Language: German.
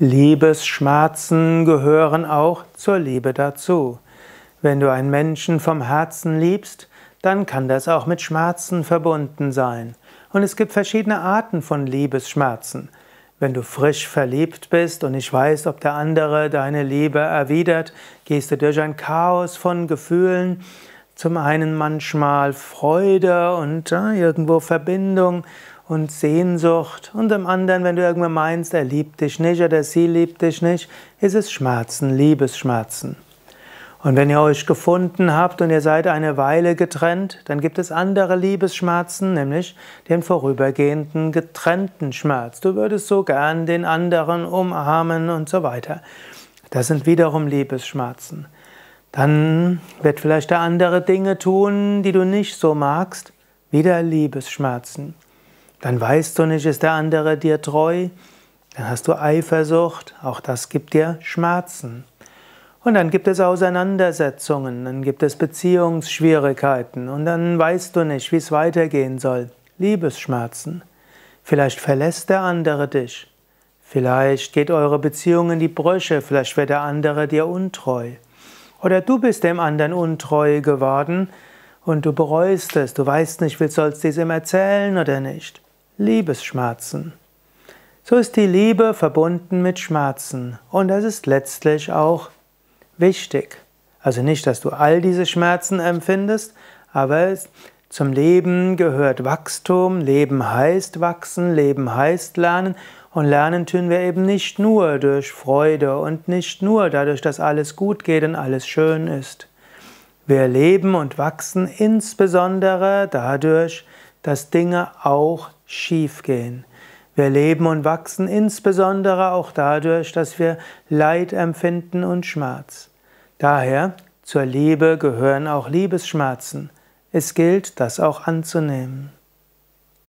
Liebesschmerzen gehören auch zur Liebe dazu. Wenn du einen Menschen vom Herzen liebst, dann kann das auch mit Schmerzen verbunden sein. Und es gibt verschiedene Arten von Liebesschmerzen. Wenn du frisch verliebt bist und nicht weißt, ob der andere deine Liebe erwidert, gehst du durch ein Chaos von Gefühlen. Zum einen manchmal Freude und ja, äh, irgendwo Verbindung und Sehnsucht und im anderen, wenn du irgendwann meinst, er liebt dich nicht oder sie liebt dich nicht, ist es Schmerzen, Liebesschmerzen. Und wenn ihr euch gefunden habt und ihr seid eine Weile getrennt, dann gibt es andere Liebesschmerzen, nämlich den vorübergehenden getrennten Schmerz. Du würdest so gern den anderen umarmen und so weiter. Das sind wiederum Liebesschmerzen. Dann wird vielleicht der andere Dinge tun, die du nicht so magst, wieder Liebesschmerzen. Dann weißt du nicht, ist der andere dir treu? Dann hast du Eifersucht, auch das gibt dir Schmerzen. Und dann gibt es Auseinandersetzungen, dann gibt es Beziehungsschwierigkeiten und dann weißt du nicht, wie es weitergehen soll. Liebesschmerzen. Vielleicht verlässt der andere dich. Vielleicht geht eure Beziehung in die Brüche, vielleicht wird der andere dir untreu. Oder du bist dem anderen untreu geworden und du bereust es, du weißt nicht, sollst du es ihm erzählen oder nicht. Liebesschmerzen. So ist die Liebe verbunden mit Schmerzen und das ist letztlich auch wichtig. Also nicht, dass du all diese Schmerzen empfindest, aber zum Leben gehört Wachstum, Leben heißt wachsen, Leben heißt lernen und lernen tun wir eben nicht nur durch Freude und nicht nur dadurch, dass alles gut geht und alles schön ist. Wir leben und wachsen insbesondere dadurch, dass Dinge auch schief gehen. Wir leben und wachsen insbesondere auch dadurch, dass wir Leid empfinden und Schmerz. Daher, zur Liebe gehören auch Liebesschmerzen. Es gilt, das auch anzunehmen.